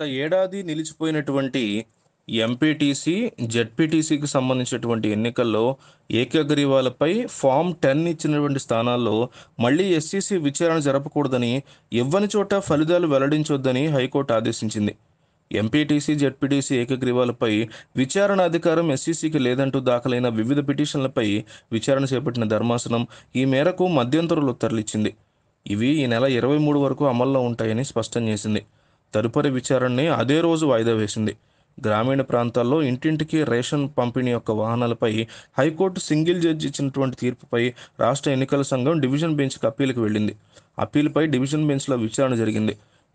గత ఏడాది నిలిచిపోయినటువంటి ఎంపీటీసీ జెడ్పీటీసీకి సంబంధించినటువంటి ఎన్నికల్లో ఏకగ్రీవాలపై ఫామ్ టెన్ ఇచ్చినటువంటి స్థానాల్లో మళ్లీ ఎస్సీసీ e విచారణ జరపకూడదని ఇవ్వని చోట ఫలితాలు వెల్లడించొద్దని హైకోర్టు ఆదేశించింది ఎంపీటీసీ జెడ్పీటీసీ ఏకగ్రీవాలపై విచారణ అధికారం ఎస్సీసీకి e లేదంటూ దాఖలైన వివిధ పిటిషన్లపై విచారణ చేపట్టిన ధర్మాసనం ఈ మేరకు మధ్యంతరులు ఉత్తర్లిచ్చింది ఇవి ఈ నెల ఇరవై మూడు వరకు అమల్లో ఉంటాయని స్పష్టం చేసింది తదుపరి విచారణని అదే రోజు వాయిదా వేసింది గ్రామీణ ప్రాంతాల్లో ఇంటింటికి రేషన్ పంపిణీ యొక్క వాహనాలపై హైకోర్టు సింగిల్ జడ్జి ఇచ్చినటువంటి తీర్పుపై రాష్ట్ర ఎన్నికల సంఘం డివిజన్ బెంచ్కి అప్పీల్కి వెళ్ళింది అప్పీల్పై డివిజన్ బెంచ్లో విచారణ జరిగింది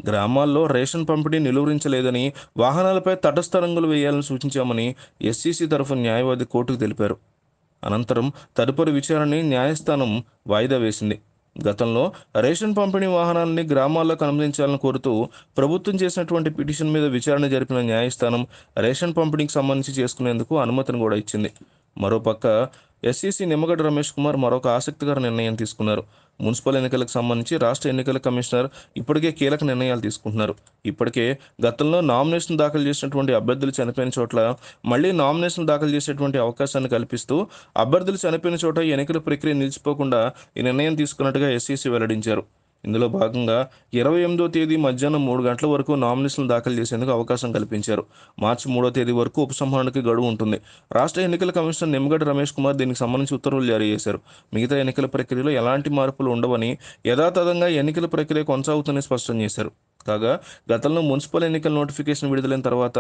గ్రామాల్లో రేషన్ పంపిణీ నిలువరించలేదని వాహనాలపై తటస్థ రంగులు వేయాలని సూచించామని ఎస్సీసీ తరఫు న్యాయవాది కోర్టుకు తెలిపారు అనంతరం తదుపరి విచారణని న్యాయస్థానం వాయిదా వేసింది గతంలో రేషన్ పంపిణీ వాహనాలని గ్రామాల్లో అనుమతించాలని కోరుతూ ప్రభుత్వం చేసినటువంటి పిటిషన్ మీద విచారణ జరిపిన న్యాయస్థానం రేషన్ పంపిణీకి సంబంధించి చేసుకునేందుకు అనుమతిని కూడా ఇచ్చింది మరోపక్క ఎస్సీసీ నిమ్మగడ్డ రమేష్ కుమార్ మరొక ఆసక్తికర నిర్ణయం తీసుకున్నారు మున్సిపల్ ఎన్నికలకు సంబంధించి రాష్ట్ర ఎన్నికల కమిషనర్ ఇప్పటికే కీలక నిర్ణయాలు తీసుకుంటున్నారు ఇప్పటికే గతంలో నామినేషన్ దాఖలు చేసినటువంటి అభ్యర్థులు చనిపోయిన చోట్ల మళ్ళీ నామినేషన్ దాఖలు చేసేటువంటి అవకాశాన్ని కల్పిస్తూ అభ్యర్థులు చనిపోయిన చోట ఎన్నికల ప్రక్రియ నిలిచిపోకుండా ఈ నిర్ణయం తీసుకున్నట్టుగా ఎస్సీసీ వెల్లడించారు ఇందులో భాగంగా ఇరవై ఎనిమిదో తేదీ మధ్యాహ్నం మూడు గంటల వరకు నామినేషన్లు దాఖలు చేసేందుకు అవకాశం కల్పించారు మార్చి మూడో తేదీ వరకు ఉపసంహరణకి గడువు ఉంటుంది రాష్ట్ర ఎన్నికల కమిషనర్ నిమ్మగడ్డ రమేష్ కుమార్ దీనికి సంబంధించి ఉత్తర్వులు జారీ చేశారు మిగతా ఎన్నికల ప్రక్రియలో ఎలాంటి మార్పులు ఉండవని యథాతథంగా ఎన్నికల ప్రక్రియ కొనసాగుతుందని స్పష్టం చేశారు కాగా గతంలో మున్సిపల్ ఎన్నికల నోటిఫికేషన్ విడుదలైన తర్వాత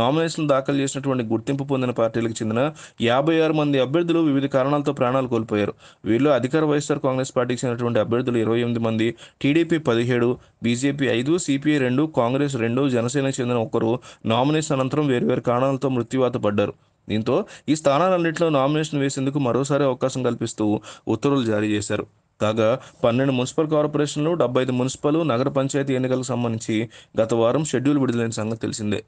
నామినేషన్లు దాఖలు చేసినటువంటి గుర్తింపు పొందిన పార్టీలకు చెందిన యాభై ఆరు మంది అభ్యర్థులు వివిధ కారణాలతో ప్రాణాలు కోల్పోయారు వీళ్ళు అధికార వైఎస్ఆర్ కాంగ్రెస్ పార్టీకి చెందినటువంటి అభ్యర్థులు ఇరవై ఎనిమిది మంది టీడీపీ పదిహేడు బీజేపీ ఐదు సిపిఐ రెండు కాంగ్రెస్ రెండు జనసేనకు చెందిన ఒకరు నామినేషన్ అనంతరం వేరువేరు కారణాలతో మృత్యువాత పడ్డారు దీంతో ఈ స్థానాలన్నింటిలో నామినేషన్ వేసేందుకు మరోసారి అవకాశం కల్పిస్తూ ఉత్తర్వులు జారీ చేశారు కాగా పన్నెండు మున్సిపల్ కార్పొరేషన్లు డెబ్బై ఐదు మున్సిపల్ నగర పంచాయతీ ఎన్నికలకు సంబంధించి గత వారం షెడ్యూల్ విడుదలైన సంగతి తెలిసిందే